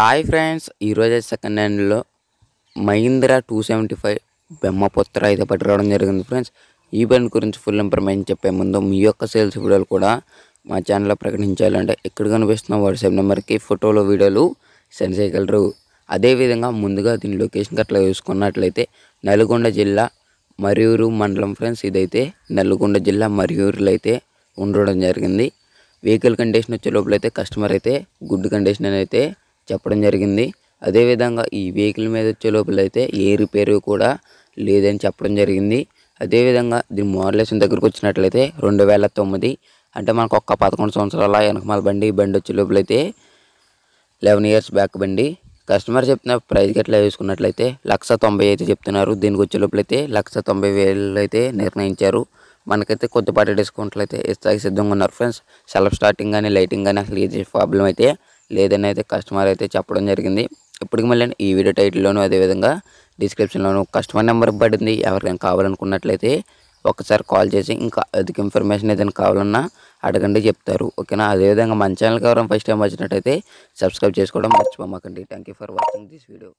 hi friends ఈరోజు second హ్యాండ్లో Mahindra two seventy five Brahmaputra అయితే పట్టుకోవడం జరిగింది ఫ్రెండ్స్ ఈ బండి గురించి ఫుల్ ఇన్ఫర్మేషన్ చెప్పే ముందు మీ యొక్క సేల్స్ వీడియోలు కూడా మా ఛానల్లో ప్రకటించాలంటే ఎక్కడ కనిపిస్తున్న వాట్సాప్ నెంబర్కి ఫోటోలు వీడియోలు సెండ్ చేయగలరు అదేవిధంగా ముందుగా దీని లొకేషన్ అట్లా చూసుకున్నట్లయితే నల్గొండ జిల్లా మరియూరు మండలం ఫ్రెండ్స్ ఇదైతే నల్గొండ జిల్లా మరియూరులో అయితే ఉండడం జరిగింది వెహికల్ కండిషన్ వచ్చే లోపలైతే కస్టమర్ అయితే గుడ్ కండిషన్ అయితే చెప్పడం జరిగింది అదేవిధంగా ఈ వెహికల్ మీద వచ్చే లోపలైతే ఏ రిపేరు కూడా లేదని చెప్పడం జరిగింది అదేవిధంగా దీని మోడలేషన్ దగ్గరకు వచ్చినట్లయితే రెండు వేల తొమ్మిది అంటే మనకు ఒక్క పదకొండు సంవత్సరాల వెనకమాల బండి బండి వచ్చే లోపలైతే లెవెన్ ఇయర్స్ బ్యాక్ బండి కస్టమర్ చెప్పిన ప్రైస్ గట్లా చూసుకున్నట్లయితే లక్ష తొంభై అయితే చెప్తున్నారు దీనికి వచ్చే లోపలైతే లక్ష తొంభై వేలు అయితే నిర్ణయించారు మనకైతే కొద్దిపాటి డిస్కౌంట్లు అయితే ఇస్తాకి సిద్ధంగా ఉన్నారు ఫ్రెండ్స్ సెల్ఫ్ స్టార్టింగ్ కానీ లైటింగ్ కానీ అసలు ఏది ప్రాబ్లం అయితే లేదని అయితే కస్టమర్ అయితే చెప్పడం జరిగింది ఇప్పటికి మళ్ళీ ఈ వీడియో టైటిల్లోనూ అదేవిధంగా డిస్క్రిప్షన్లోనూ కస్టమర్ నెంబర్ పడింది ఎవరికైనా కావాలనుకున్నట్లయితే ఒకసారి కాల్ చేసి ఇంకా అధిక ఇన్ఫర్మేషన్ ఏదైనా కావాలన్నా అడగండి చెప్తారు ఓకేనా అదేవిధంగా మన ఛానల్కి ఎవరైనా ఫస్ట్ టైం వచ్చినట్టయితే సబ్స్క్రైబ్ చేసుకోవడం మర్చిపోమాకండి thank for watching this video